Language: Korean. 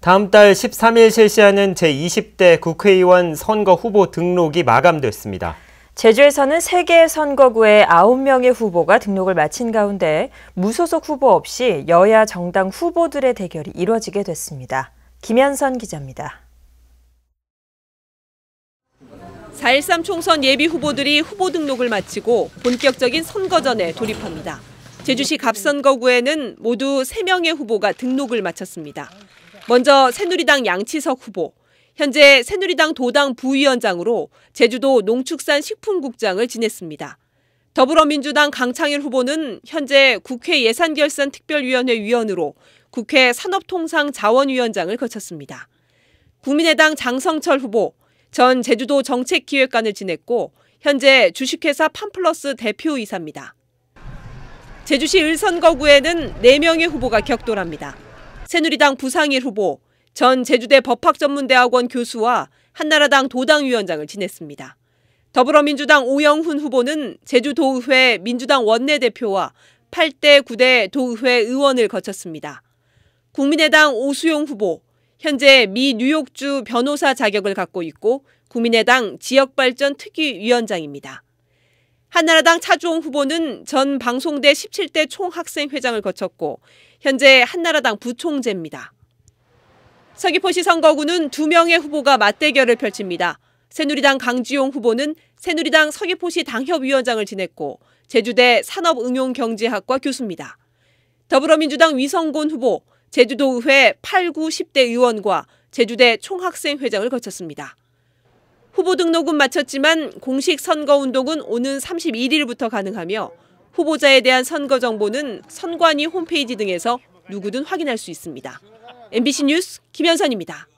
다음 달 13일 실시하는 제20대 국회의원 선거 후보 등록이 마감됐습니다. 제주에서는 3개 선거구에 9명의 후보가 등록을 마친 가운데 무소속 후보 없이 여야 정당 후보들의 대결이 이루어지게 됐습니다. 김현선 기자입니다. 4.13 총선 예비 후보들이 후보 등록을 마치고 본격적인 선거전에 돌입합니다. 제주시 갑선거구에는 모두 3명의 후보가 등록을 마쳤습니다. 먼저 새누리당 양치석 후보, 현재 새누리당 도당 부위원장으로 제주도 농축산 식품국장을 지냈습니다. 더불어민주당 강창일 후보는 현재 국회 예산결산특별위원회 위원으로 국회 산업통상자원위원장을 거쳤습니다. 국민의당 장성철 후보, 전 제주도 정책기획관을 지냈고 현재 주식회사 팜플러스 대표이사입니다. 제주시 을선거구에는 4명의 후보가 격돌합니다. 새누리당 부상일 후보, 전 제주대 법학전문대학원 교수와 한나라당 도당위원장을 지냈습니다. 더불어민주당 오영훈 후보는 제주도의회 민주당 원내대표와 8대 9대 도의회 의원을 거쳤습니다. 국민의당 오수용 후보, 현재 미 뉴욕주 변호사 자격을 갖고 있고 국민의당 지역발전 특위위원장입니다. 한나라당 차주홍 후보는 전 방송대 17대 총학생회장을 거쳤고 현재 한나라당 부총재입니다. 서귀포시 선거구는 두 명의 후보가 맞대결을 펼칩니다. 새누리당 강지용 후보는 새누리당 서귀포시 당협위원장을 지냈고 제주대 산업응용경제학과 교수입니다. 더불어민주당 위성곤 후보, 제주도의회 8, 9, 10대 의원과 제주대 총학생회장을 거쳤습니다. 후보 등록은 마쳤지만 공식 선거운동은 오는 31일부터 가능하며 후보자에 대한 선거 정보는 선관위 홈페이지 등에서 누구든 확인할 수 있습니다. MBC 뉴스 김현선입니다.